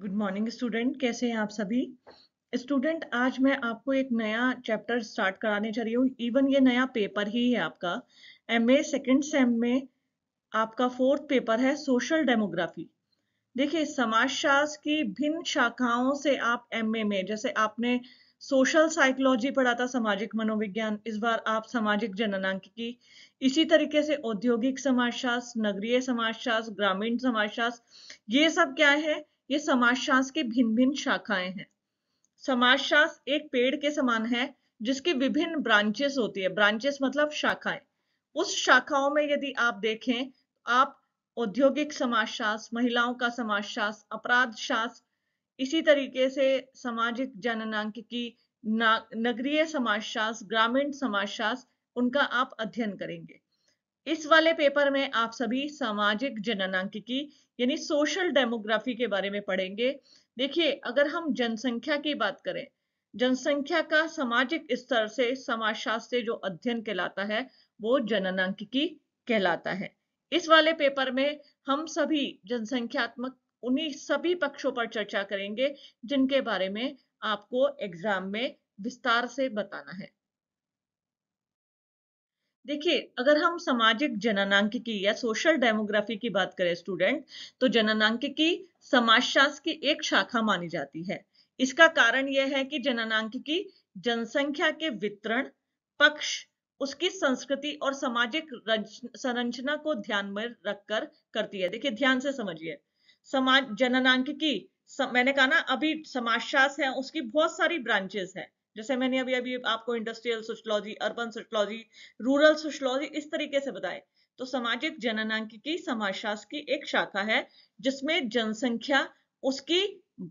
good morning student कैसे हैं आप सभी स्टूडेंट आज मैं आपको एक नया चैप्टर स्टार्ट कराने जा रही हूँ इवन ये नया पेपर ही है आपका एम ए सेकेंड सेम में आपका फोर्थ पेपर है सोशल डेमोग्राफी देखिए समाजशास्त्र की भिन्न शाखाओं से आप एम ए में जैसे आपने सोशल साइकोलॉजी पढ़ा था सामाजिक मनोविज्ञान इस बार आप सामाजिक की इसी तरीके से औद्योगिक समाजशास्त्र नगरीय समाजशास्त्र ग्रामीण समाजशास्त्र ये सब क्या है ये समाजशास्त्र की भिन्न भिन्न शाखाएं हैं समाजशास्त्र एक पेड़ के समान है जिसकी विभिन्न ब्रांचेस होती है ब्रांचेस मतलब शाखाएं उस शाखाओं में यदि आप देखें आप औद्योगिक समाजशास्त्र महिलाओं का समाजशास्त्र अपराध शास्त्र इसी तरीके से सामाजिक जननांकिकी नगरीय समाजशास्त्र ग्रामीण समाजशास्त्र उनका आप अध्ययन करेंगे इस वाले पेपर में आप सभी सामाजिक जननांकिकी यानी सोशल डेमोग्राफी के बारे में पढ़ेंगे देखिए अगर हम जनसंख्या की बात करें जनसंख्या का सामाजिक स्तर से समाजशास्त्र जो अध्ययन कहलाता है वो जननांकिकी कहलाता है इस वाले पेपर में हम सभी जनसंख्यात्मक उन्हीं सभी पक्षों पर चर्चा करेंगे जिनके बारे में आपको एग्जाम में विस्तार से बताना है देखिए अगर हम सामाजिक जननांकिकी या सोशल डेमोग्राफी की बात करें स्टूडेंट तो जननांकिकी समाजशास्त्र की एक शाखा मानी जाती है इसका कारण यह है कि जननांकिकी जनसंख्या के वितरण पक्ष उसकी संस्कृति और सामाजिक संरचना को ध्यान में रखकर करती है देखिए ध्यान से समझिए समाज जननांकिकी मैंने कहा ना अभी समाजशास्त्र है उसकी बहुत सारी ब्रांचेस है जैसे मैंने अभी अभी आपको industrial sociology urban sociology rural sociology इस तरीके से बताए तो सामाजिक की समाजशास्त्र की एक शाखा है जिसमें जनसंख्या उसकी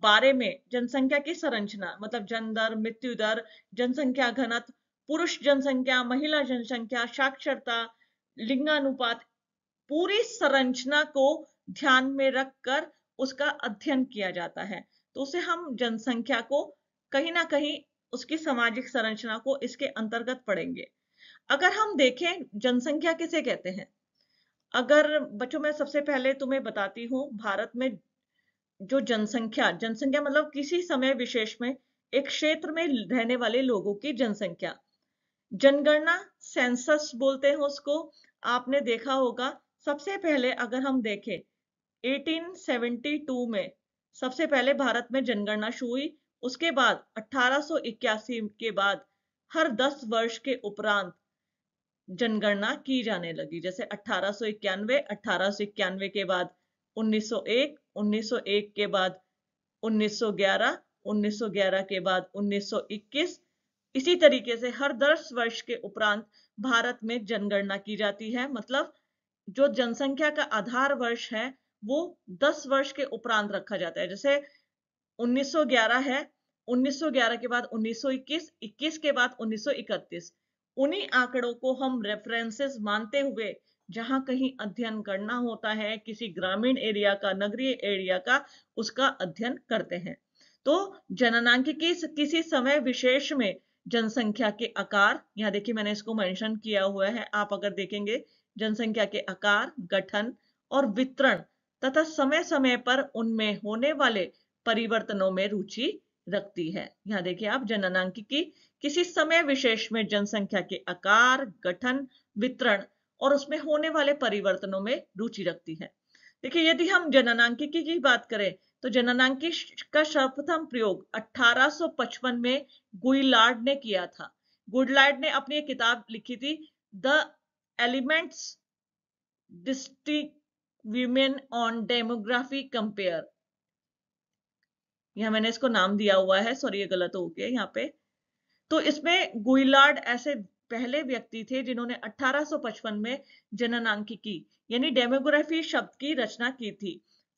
बारे में जनसंख्या की संरचना मतलब जन दर मृत्यु दर जनसंख्या घनत्व पुरुष जनसंख्या महिला जनसंख्या साक्षरता लिंगानुपात पूरी संरचना को ध्यान में रखकर उसका अध्ययन किया जाता है तो उसे हम जनसंख्या को कहीं ना कहीं उसकी सामाजिक संरचना को इसके अंतर्गत पढ़ेंगे अगर हम देखें जनसंख्या किसे कहते हैं अगर बच्चों मैं सबसे पहले तुम्हें बताती हूँ भारत में जो जनसंख्या जनसंख्या मतलब किसी समय विशेष में एक क्षेत्र में रहने वाले लोगों की जनसंख्या जनगणना सेंसस बोलते हैं उसको आपने देखा होगा सबसे पहले अगर हम देखें 1872 में सबसे पहले भारत में जनगणना शुरू हुई उसके बाद 1881 के बाद हर 10 वर्ष के उपरांत जनगणना की जाने लगी जैसे अठारह सौ इक्यानवे के बाद 1901, 1901 के बाद 1911, 1911 के बाद 1921 इसी तरीके से हर 10 वर्ष के उपरांत भारत में जनगणना की जाती है मतलब जो जनसंख्या का आधार वर्ष है वो 10 वर्ष के उपरांत रखा जाता है जैसे 1911 है 1911 के बाद 1921 21 के बाद 1931 उन्हीं आंकड़ों को हम रेफरेंसेस मानते हुए जहां कहीं अध्ययन करना होता है किसी ग्रामीण एरिया का नगरीय एरिया का उसका अध्ययन करते हैं तो जननांक किसी समय विशेष में जनसंख्या के आकार यहाँ देखिए मैंने इसको मेंशन किया हुआ है आप अगर देखेंगे जनसंख्या के आकार गठन और वितरण तथा समय समय पर उनमें होने वाले परिवर्तनों में रुचि रखती है यहाँ देखिए आप जननांकी की किसी समय विशेष में जनसंख्या के आकार गठन वितरण और उसमें होने वाले परिवर्तनों में रुचि रखती है देखिए यदि हम जननांकिकी की बात करें तो जननांकी का सर्वप्रथम प्रयोग 1855 में गुइलार्ड ने किया था गुडलार्ड ने अपनी एक किताब लिखी थी the elements district women on demography compare यहाँ मैंने इसको नाम दिया हुआ है सॉरी ये गलत हो गया यहाँ पे तो इसमें गुइलार्ड ऐसे पहले व्यक्ति थे जिन्होंने 1855 में की यानी डेमोग्राफी शब्द की रचना की थी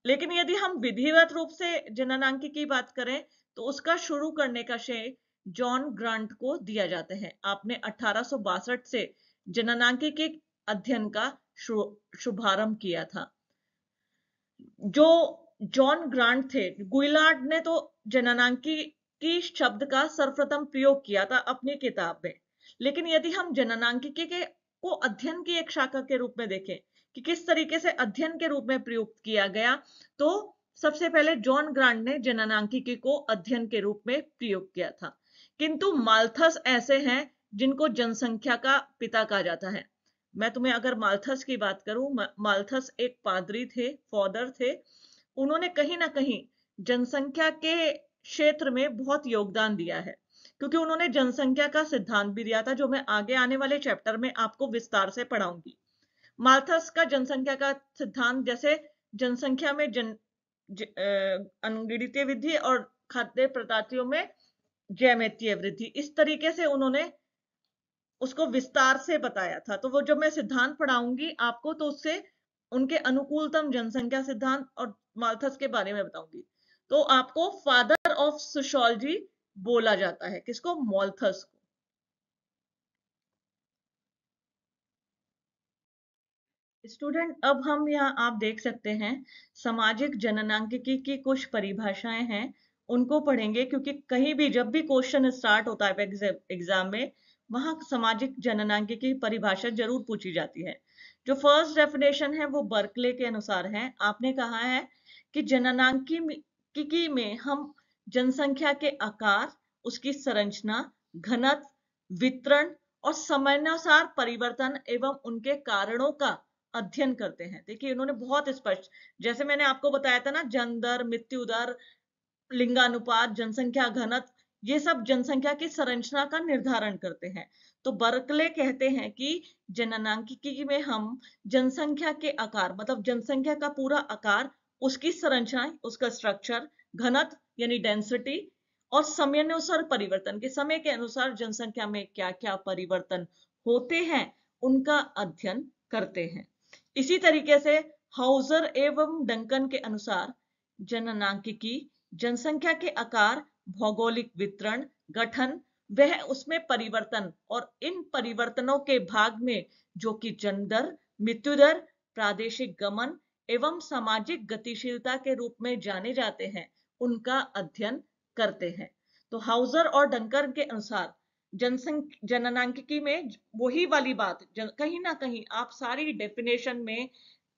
लेकिन यदि हम विधिवत रूप से जननांकी की बात करें तो उसका शुरू करने का श्रेय जॉन ग्रांट को दिया जाता है आपने अठारह से जननांकी के अध्ययन का शुभारंभ किया था जो जॉन ग्रांट थे गुइलार्ड ने तो जननांकी की शब्द का सर्वप्रथम प्रयोग किया था अपनी किताब में लेकिन यदि हम जननांकी के को अध्ययन की एक शाखा के रूप में देखें कि किस तरीके से अध्ययन के रूप में प्रयुक्त किया गया तो सबसे पहले जॉन ग्रांट ने जननांकिकी को अध्ययन के रूप में प्रयोग किया था किंतु माल्थस ऐसे हैं जिनको जनसंख्या का पिता कहा जाता है मैं तुम्हें अगर माल्थस की बात करूं माल्थस एक पादरी थे फादर थे उन्होंने कहीं ना कहीं जनसंख्या के क्षेत्र में बहुत योगदान दिया है क्योंकि उन्होंने जनसंख्या का सिद्धांत भी दिया था जो मैं आगे आने वाले चैप्टर में आपको विस्तार से पढ़ाऊंगी मार्थस का जनसंख्या का सिद्धांत जैसे जनसंख्या में जन ज, अनुगणितीय वृद्धि और खाद्य प्रदातियों में जैमितीय वृद्धि इस तरीके से उन्होंने उसको विस्तार से बताया था तो वो जब मैं सिद्धांत पढ़ाऊंगी आपको तो उससे उनके अनुकूलतम जनसंख्या सिद्धांत और मार्थस के बारे में बताऊंगी तो आपको फादर ऑफ सोशोलॉजी बोला जाता है किसको मॉल्थस को स्टूडेंट अब हम यहाँ आप देख सकते हैं सामाजिक जननांकिकी की कुछ परिभाषाएं हैं उनको पढ़ेंगे क्योंकि कहीं भी जब भी क्वेश्चन स्टार्ट होता है एग्जाम में वहां सामाजिक जननांकिकी परिभाषा जरूर पूछी जाती है जो फर्स्ट डेफिनेशन है वो बर्कले के अनुसार है आपने कहा है कि जननांकी में हम जनसंख्या के आकार उसकी संरचना घनत्व वितरण और समयानुसार परिवर्तन एवं उनके कारणों का अध्ययन करते हैं देखिए इन्होंने बहुत स्पष्ट जैसे मैंने आपको बताया था ना जन दर मृत्यु दर लिंगानुपात जनसंख्या घनत्व ये सब जनसंख्या की संरचना का निर्धारण करते हैं तो बर्कले कहते हैं कि जननांकिकी में हम जनसंख्या के आकार मतलब जनसंख्या का पूरा आकार उसकी संरचनाएं उसका स्ट्रक्चर घनत यानी डेंसिटी और समयानुसार परिवर्तन के समय के अनुसार जनसंख्या में क्या क्या परिवर्तन होते हैं उनका अध्ययन करते हैं इसी तरीके से हाउजर एवं डंकन के अनुसार जननांकिकी जनसंख्या के आकार भौगोलिक वितरण गठन वह उसमें परिवर्तन और इन परिवर्तनों के भाग में जो कि जनदर मृत्युदर प्रादेशिक गमन एवं सामाजिक गतिशीलता के रूप में जाने जाते हैं उनका अध्ययन करते हैं तो हाउजर और डंकर के अनुसार जनसंख्या जननांकिकी में वही वाली बात कहीं ना कहीं आप सारी डेफिनेशन में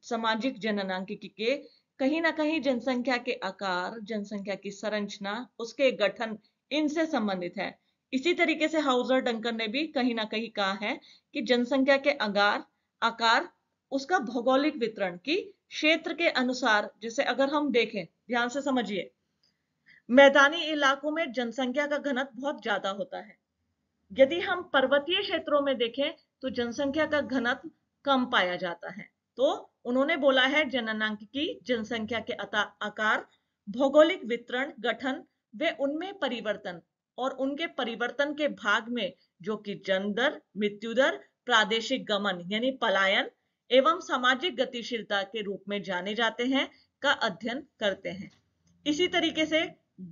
सामाजिक जननांकिकी के कहीं ना कहीं जनसंख्या के आकार जनसंख्या की संरचना उसके गठन इनसे संबंधित है इसी तरीके से हाउजर डंकन ने भी कहीं ना कहीं कहा है कि जनसंख्या के आकार आकार उसका भौगोलिक वितरण की क्षेत्र के अनुसार जैसे अगर हम देखें ध्यान से समझिए मैदानी इलाकों में जनसंख्या का घनत्व बहुत ज्यादा होता है यदि हम पर्वतीय क्षेत्रों में देखें तो जनसंख्या का घनत्व कम पाया जाता है तो उन्होंने बोला है की जनसंख्या के आकार भौगोलिक वितरण गठन वे उनमें परिवर्तन और उनके परिवर्तन के भाग में जो कि जनदर दर मृत्यु दर प्रादेशिक गमन यानी पलायन एवं सामाजिक गतिशीलता के रूप में जाने जाते हैं का अध्ययन करते हैं इसी तरीके से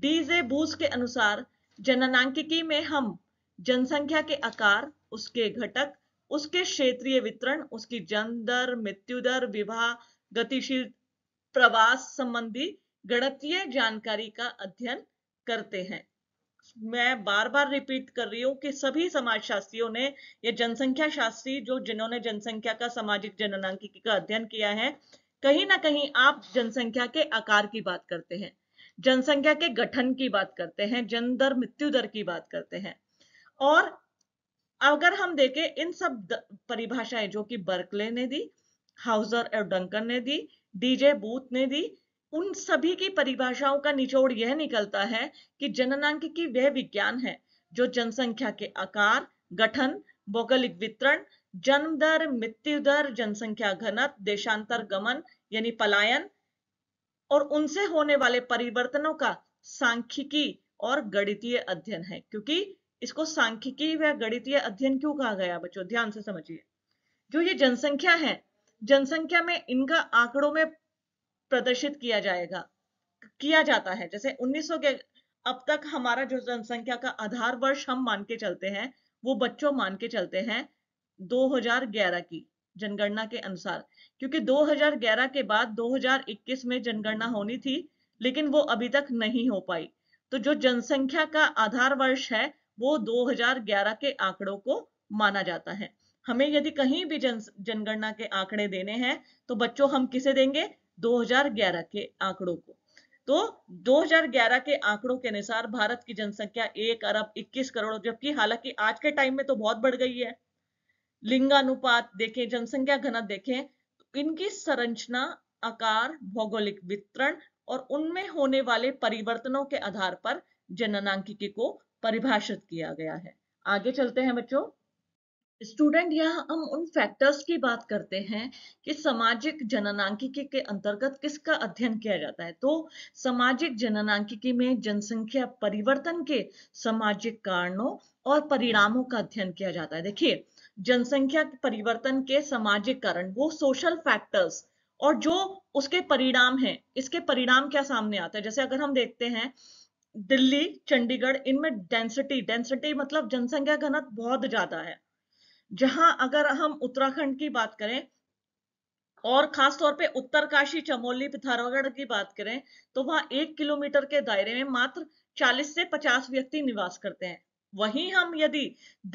डीजे बूस के अनुसार जननांकिकी में हम जनसंख्या के आकार उसके घटक उसके क्षेत्रीय वितरण उसकी जनदर दर मृत्यु दर विवाह गतिशील प्रवास संबंधी गणतीय जानकारी का अध्ययन करते हैं मैं बार बार रिपीट कर रही हूँ कि सभी समाजशास्त्रियों ने ये जनसंख्या शास्त्री जो जिन्होंने जनसंख्या का सामाजिक जननांकिकी का अध्ययन किया है कहीं ना कहीं आप जनसंख्या के आकार की बात करते हैं जनसंख्या के गठन की बात करते हैं जन दर मृत्यु दर की बात करते हैं और अगर हम देखें इन सब परिभाषाएं जो कि बर्कले ने दी हाउजर और डंकन ने दी डीजे बूथ ने दी उन सभी की परिभाषाओं का निचोड़ यह निकलता है कि जननांक की वह विज्ञान है जो जनसंख्या के आकार गठन भौगोलिक वितरण जन्म दर मृत्यु दर जनसंख्या घनत देशांतर गमन यानी पलायन और उनसे होने वाले परिवर्तनों का सांख्यिकी और गणितीय अध्ययन है क्योंकि इसको सांख्यिकी व गणितीय अध्ययन क्यों कहा गया बच्चों ध्यान से समझिए जो ये जनसंख्या है जनसंख्या में इनका आंकड़ों में प्रदर्शित किया जाएगा किया जाता है जैसे 1900 के अब तक हमारा जो जनसंख्या का आधार वर्ष हम मान के चलते हैं वो बच्चों मान के चलते हैं 2011 की जनगणना के अनुसार क्योंकि 2011 के बाद 2021 में जनगणना होनी थी लेकिन वो अभी तक नहीं हो पाई तो जो जनसंख्या का आधार वर्ष है वो 2011 के आंकड़ों को माना जाता है हमें यदि कहीं भी जन जनगणना के आंकड़े देने हैं तो बच्चों हम किसे देंगे 2011 के आंकड़ों को तो 2011 के आंकड़ों के अनुसार भारत की जनसंख्या एक अरब 21 करोड़ जबकि हालांकि आज के टाइम में तो बहुत बढ़ गई है लिंगानुपात देखें जनसंख्या घना देखें तो इनकी संरचना आकार भौगोलिक वितरण और उनमें होने वाले परिवर्तनों के आधार पर जननांकिकी को परिभाषित किया गया है आगे चलते हैं बच्चों स्टूडेंट यहाँ हम उन फैक्टर्स की बात करते हैं कि सामाजिक जननांकिकी के अंतर्गत किसका अध्ययन किया जाता है तो सामाजिक जननांकिकी में जनसंख्या परिवर्तन के सामाजिक कारणों और परिणामों का अध्ययन किया जाता है देखिए जनसंख्या परिवर्तन के सामाजिक कारण वो सोशल फैक्टर्स और जो उसके परिणाम हैं इसके परिणाम क्या सामने आते हैं जैसे अगर हम देखते हैं दिल्ली चंडीगढ़ इनमें डेंसिटी डेंसिटी मतलब जनसंख्या घनत्व बहुत ज्यादा है जहां अगर हम उत्तराखंड की बात करें और खास तौर पे उत्तरकाशी चमोली पिथौरागढ़ की बात करें तो वहां एक किलोमीटर के दायरे में मात्र 40 से 50 व्यक्ति निवास करते हैं वहीं हम यदि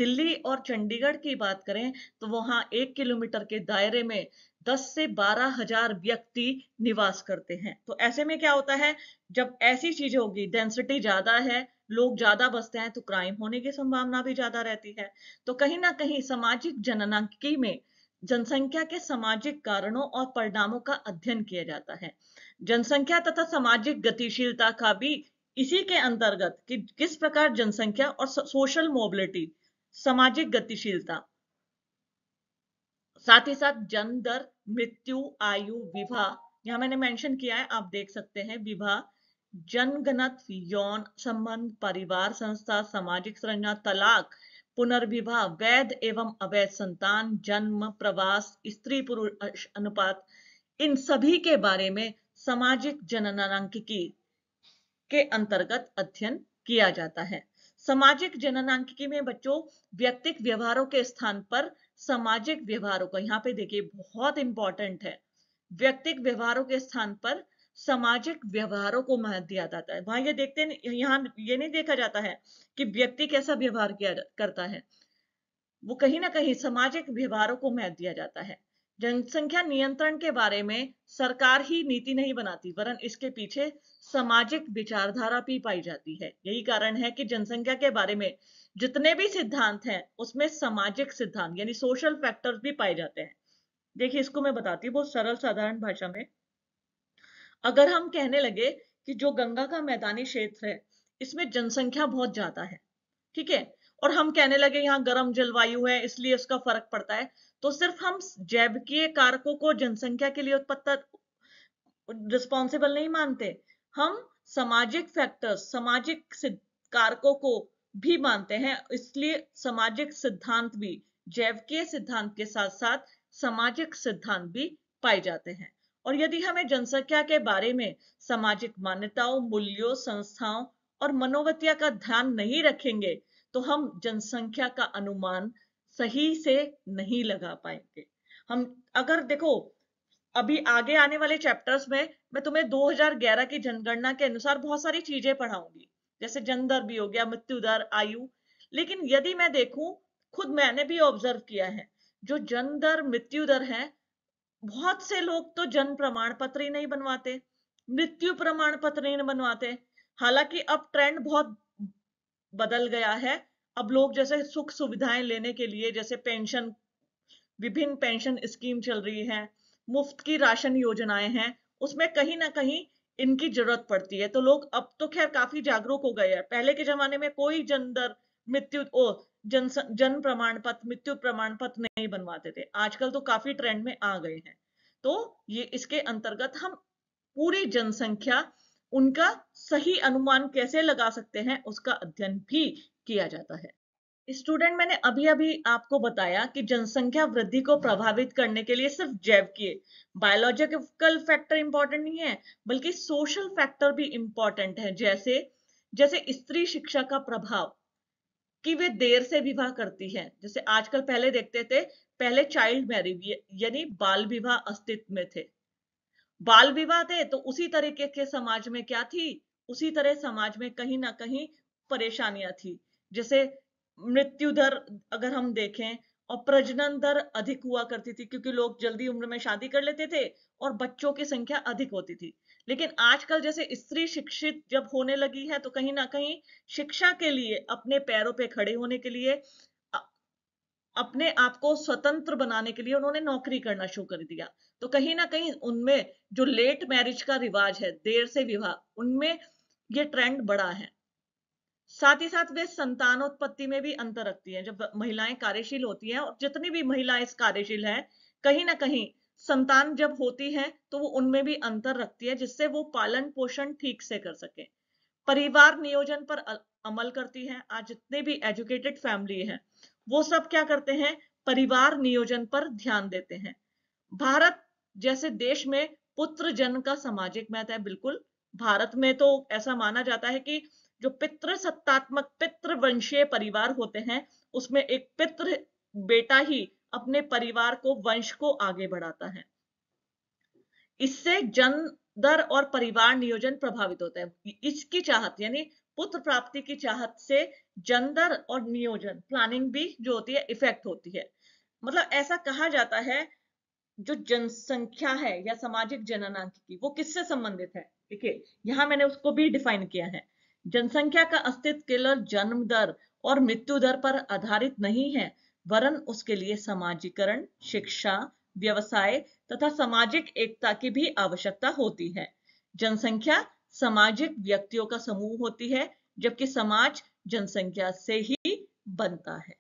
दिल्ली और चंडीगढ़ की बात करें तो वहां एक किलोमीटर के दायरे में 10 से बारह हजार व्यक्ति निवास करते हैं तो ऐसे में क्या होता है जब ऐसी चीजें होगी डेंसिटी ज्यादा है लोग ज्यादा बसते हैं तो क्राइम होने की संभावना भी ज्यादा रहती है तो कहीं ना कहीं सामाजिक जननांकी में जनसंख्या के सामाजिक कारणों और परिणामों का अध्ययन किया जाता है जनसंख्या तथा सामाजिक गतिशीलता का भी इसी के अंतर्गत कि किस प्रकार जनसंख्या और सोशल मोबिलिटी सामाजिक गतिशीलता साथ ही साथ जन दर मृत्यु आयु विवाह यहां मैंने मेंशन किया है आप देख सकते हैं विवाह जनगणत यौन संबंध परिवार संस्था सामाजिक संरचना तलाक पुनर्विवाह वैध एवं अवैध संतान जन्म प्रवास स्त्री पुरुष अनुपात इन सभी के बारे में सामाजिक जननांकिकी के अंतर्गत अध्ययन किया जाता है सामाजिक जननांकिकी में बच्चों व्यक्तिक व्यवहारों के स्थान पर सामाजिक व्यवहारों का यहाँ पे देखिए बहुत इंपॉर्टेंट है व्यक्तिक व्यवहारों के स्थान पर सामाजिक व्यवहारों को महत्व दिया जाता है वहां ये देखते यहाँ ये नहीं देखा जाता है कि व्यक्ति कैसा व्यवहार किया करता है वो कहीं ना कहीं सामाजिक व्यवहारों को महत्व दिया जाता है जनसंख्या नियंत्रण के बारे में सरकार ही नीति नहीं बनाती वरन इसके पीछे सामाजिक विचारधारा भी पाई जाती है यही कारण है कि जनसंख्या के बारे में जितने भी सिद्धांत हैं उसमें सामाजिक सिद्धांत यानी सोशल फैक्टर्स भी पाए जाते हैं देखिए इसको मैं बताती हूँ बहुत सरल साधारण भाषा में अगर हम कहने लगे कि जो गंगा का मैदानी क्षेत्र है इसमें जनसंख्या बहुत ज्यादा है ठीक है और हम कहने लगे यहाँ गर्म जलवायु है इसलिए उसका फर्क पड़ता है तो सिर्फ हम जैविकीय कारकों को जनसंख्या के लिए उत्पत्तर रिस्पॉन्सिबल नहीं मानते हम सामाजिक फैक्टर्स सामाजिक कारकों को भी मानते हैं इसलिए सामाजिक सिद्धांत भी जैविकीय सिद्धांत के साथ साथ सामाजिक सिद्धांत भी पाए जाते हैं और यदि हमें जनसंख्या के बारे में सामाजिक मान्यताओं मूल्यों संस्थाओं और मनोवतिया का ध्यान नहीं रखेंगे तो हम जनसंख्या का अनुमान सही से नहीं लगा पाएंगे हम अगर देखो अभी आगे आने वाले चैप्टर्स में मैं तुम्हें 2011 की जनगणना के अनुसार बहुत सारी चीजें पढ़ाऊंगी जैसे जन दर भी हो गया मृत्यु दर आयु लेकिन यदि मैं देखूं खुद मैंने भी ऑब्जर्व किया है जो जन दर मृत्यु दर है बहुत से लोग तो जन्म प्रमाण पत्र ही नहीं बनवाते मृत्यु प्रमाण पत्र नहीं बनवाते हालांकि अब ट्रेंड बहुत बदल गया है अब लोग जैसे सुख सुविधाएं लेने के लिए जैसे पेंशन विभिन्न पेंशन स्कीम चल रही है मुफ्त की राशन योजनाएं हैं उसमें कहीं ना कहीं इनकी जरूरत पड़ती है तो लोग अब तो खैर काफी जागरूक हो गए हैं पहले के जमाने में कोई जन दर मृत्यु जन जन्म प्रमाण पत्र मृत्यु प्रमाण पत्र नहीं बनवाते थे आजकल तो काफी ट्रेंड में आ गए हैं तो ये इसके अंतर्गत हम पूरी जनसंख्या उनका सही अनुमान कैसे लगा सकते हैं उसका अध्ययन भी किया जाता है स्टूडेंट मैंने अभी अभी आपको बताया कि जनसंख्या वृद्धि को प्रभावित करने के लिए सिर्फ जैव किए बायोलॉजिकल फैक्टर इंपॉर्टेंट नहीं है बल्कि सोशल फैक्टर भी इंपॉर्टेंट है जैसे जैसे स्त्री शिक्षा का प्रभाव कि वे देर से विवाह करती हैं जैसे आजकल पहले देखते थे पहले चाइल्ड मैरिज यानी बाल विवाह अस्तित्व में थे बाल विवाह थे तो उसी तरीके के समाज में क्या थी उसी तरह समाज में कहीं ना कहीं परेशानियां थी जैसे मृत्यु दर अगर हम देखें और प्रजनन दर अधिक हुआ करती थी क्योंकि लोग जल्दी उम्र में शादी कर लेते थे और बच्चों की संख्या अधिक होती थी लेकिन आजकल जैसे स्त्री शिक्षित जब होने लगी है तो कहीं ना कहीं शिक्षा के लिए अपने पैरों पे खड़े होने के लिए अपने आप को स्वतंत्र बनाने के लिए उन्होंने नौकरी करना शुरू कर दिया तो कहीं ना कहीं उनमें जो लेट मैरिज का रिवाज है देर से विवाह उनमें ये ट्रेंड बड़ा है साथ ही साथ वे संतानोत्पत्ति में भी अंतर रखती हैं जब महिलाएं कार्यशील होती हैं और जितनी भी महिलाएं कार्यशील हैं कहीं ना कहीं संतान जब होती है तो वो उनमें भी अंतर रखती है जिससे वो पालन पोषण ठीक से कर सके परिवार नियोजन पर अमल करती है आज जितने भी एजुकेटेड फैमिली है वो सब क्या करते हैं परिवार नियोजन पर ध्यान देते हैं भारत जैसे देश में पुत्र जन्म का सामाजिक महत्व है बिल्कुल भारत में तो ऐसा माना जाता है कि जो पितृ सत्तात्मक पितृवंशीय परिवार होते हैं उसमें एक पितृ बेटा ही अपने परिवार को वंश को आगे बढ़ाता है इससे जन दर और परिवार नियोजन प्रभावित होता है इसकी चाहत यानी पुत्र प्राप्ति की चाहत से जनदर और नियोजन प्लानिंग भी जो होती है इफेक्ट होती है मतलब ऐसा कहा जाता है जो जनसंख्या है या सामाजिक जननांक की वो किससे संबंधित है ठीक है यहाँ मैंने उसको भी डिफाइन किया है जनसंख्या का अस्तित्व केवल जन्म दर और मृत्यु दर पर आधारित नहीं है वरन उसके लिए समाजीकरण शिक्षा व्यवसाय तथा सामाजिक एकता की भी आवश्यकता होती है जनसंख्या सामाजिक व्यक्तियों का समूह होती है जबकि समाज जनसंख्या से ही बनता है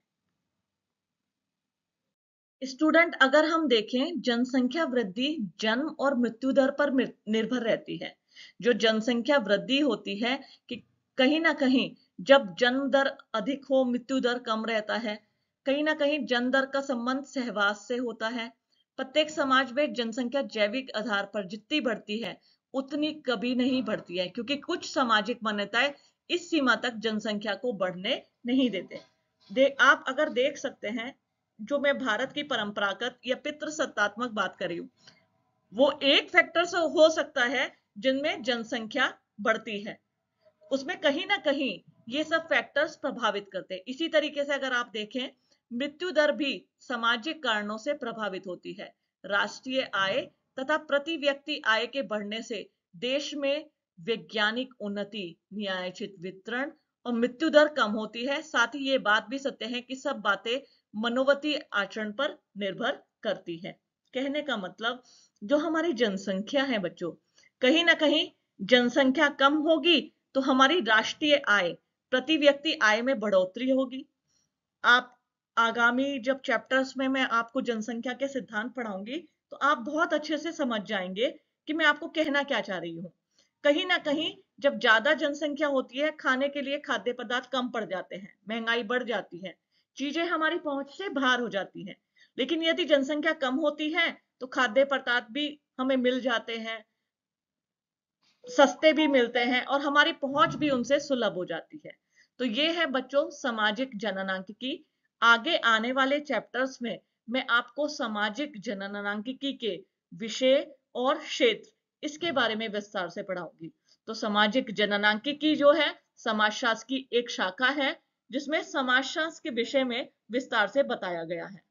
स्टूडेंट अगर हम देखें जनसंख्या वृद्धि जन्म और मृत्यु दर पर निर्भर रहती है जो जनसंख्या वृद्धि होती है कि कहीं ना कहीं जब जन्म दर अधिक हो मृत्यु दर कम रहता है कहीं ना कहीं जन दर का संबंध सहवास से होता है प्रत्येक समाज में जनसंख्या जैविक आधार पर जितनी बढ़ती है उतनी कभी नहीं बढ़ती है क्योंकि कुछ सामाजिक मान्यताएं इस सीमा तक जनसंख्या को बढ़ने नहीं देते दे, आप अगर देख सकते हैं जो मैं भारत की परंपरागत या सत्तात्मक बात कर रही हूं वो एक फैक्टर से हो सकता है जिनमें जनसंख्या बढ़ती है उसमें कहीं ना कहीं ये सब फैक्टर्स प्रभावित करते हैं इसी तरीके से अगर आप देखें मृत्यु दर भी सामाजिक कारणों से प्रभावित होती है राष्ट्रीय आय तथा प्रति व्यक्ति आय के बढ़ने से देश में वैज्ञानिक उन्नति न्यायचित वितरण और मृत्यु दर कम होती है साथ ही ये बात भी सत्य है कि सब बातें मनोवती आचरण पर निर्भर करती है कहने का मतलब जो हमारी जनसंख्या है बच्चों कहीं ना कहीं जनसंख्या कम होगी तो हमारी राष्ट्रीय आय प्रति व्यक्ति आय में बढ़ोतरी होगी आप आगामी जब चैप्टर्स में मैं आपको जनसंख्या के सिद्धांत पढ़ाऊंगी तो आप बहुत अच्छे से समझ जाएंगे कि मैं आपको कहना क्या चाह रही हूँ कहीं ना कहीं जब ज्यादा जनसंख्या होती है खाने के लिए खाद्य पदार्थ कम पड़ जाते हैं महंगाई बढ़ जाती है चीजें हमारी पहुंच से बाहर हो जाती हैं लेकिन यदि जनसंख्या कम होती है तो खाद्य पदार्थ भी हमें मिल जाते हैं सस्ते भी मिलते हैं और हमारी पहुंच भी उनसे सुलभ हो जाती है तो ये है बच्चों सामाजिक जननांक की आगे आने वाले चैप्टर्स में मैं आपको सामाजिक जननांकिकी के विषय और क्षेत्र इसके बारे में विस्तार से पढ़ाऊंगी तो सामाजिक जननांकिकी जो है समाजशास्त्र की एक शाखा है जिसमें समाजशास्त्र के विषय में विस्तार से बताया गया है